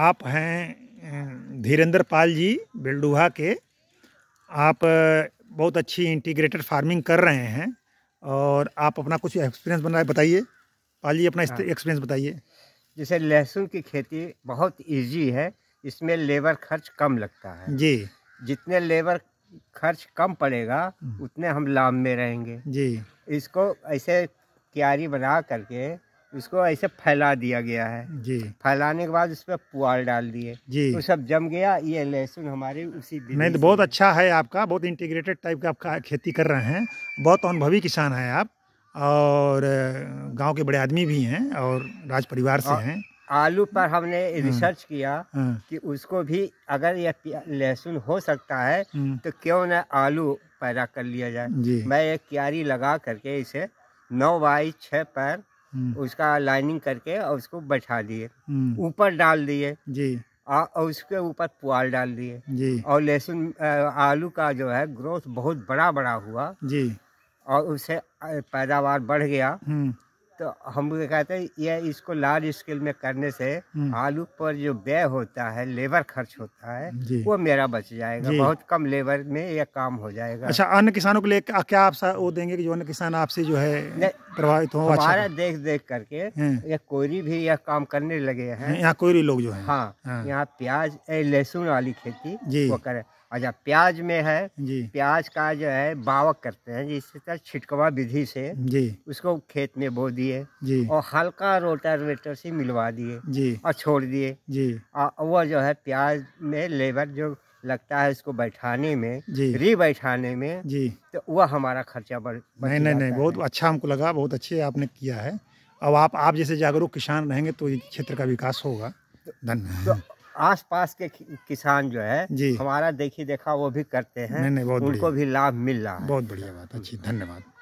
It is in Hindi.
आप हैं अं, धीरेन्द्र पाल जी बेल्डुहा के आप बहुत अच्छी इंटीग्रेटेड फार्मिंग कर रहे हैं और आप अपना कुछ एक्सपीरियंस बना बताइए पाल जी अपना हाँ। एक्सपीरियंस बताइए जैसे लहसुन की खेती बहुत इजी है इसमें लेबर खर्च कम लगता है जी जितने लेबर खर्च कम पड़ेगा हम्म। उतने हम लाभ में रहेंगे जी इसको ऐसे क्यारी बना करके उसको ऐसे फैला दिया गया है जी फैलाने के बाद उस पर पुआल डाल दिए जी तो सब जम गया ये लहसुन हमारे उसी नहीं तो बहुत अच्छा है आपका बहुत इंटीग्रेटेड टाइप का आपका खेती कर रहे हैं बहुत अनुभवी किसान हैं आप और गांव के बड़े आदमी भी हैं और राज परिवार से हैं आलू पर हमने रिसर्च हम्म। किया हम्म। कि उसको भी अगर यह लहसुन हो सकता है हम्म। तो क्यों ना आलू पैदा कर लिया जाए मैं एक क्यारी लगा करके इसे नौ बाई छः पर हम्म। उसका लाइनिंग करके और उसको बैठा दिए हम्म। ऊपर डाल दिए जी आ, और उसके ऊपर पुआल डाल दिए जी और लहसुन आलू का जो है ग्रोथ बहुत बड़ा बड़ा हुआ जी और उससे पैदावार बढ़ गया हम्म। तो हम कहते हैं ये इसको लार्ज स्केल में करने से आलू पर जो व्यय होता है लेबर खर्च होता है वो मेरा बच जाएगा बहुत कम लेबर में यह काम हो जाएगा अच्छा अन्य किसानों के लिए क्या आप वो देंगे कि जो अन्य किसान आपसे जो है प्रभावित हो अच्छा। हमारा देख देख करके हाँ। ये कोयरी भी यह काम करने लगे हैं हाँ, यहाँ कोयरी लोग जो है हाँ, हाँ। यहाँ प्याज लहसुन वाली खेती वो करे अच्छा प्याज में है प्याज का जो है बावक करते हैं जिस तरह तो छिटकवा विधि से जी उसको खेत में बो दिए और हल्का रोटावेटर से मिलवा दिए और छोड़ दिए जी और वो जो है प्याज में लेबर जो लगता है इसको बैठाने में री बैठाने में जी तो वह हमारा खर्चा बढ़ नहीं नहीं नहीं बहुत अच्छा हमको लगा बहुत अच्छे आपने किया है अब आप आप जैसे जागरूक किसान रहेंगे तो क्षेत्र का विकास होगा धन्यवाद तो, आस पास के किसान जो है जी हमारा देखी देखा वो भी करते हैं नहीं, नहीं, उनको भी लाभ मिल रहा है बहुत बढ़िया बात अच्छी धन्यवाद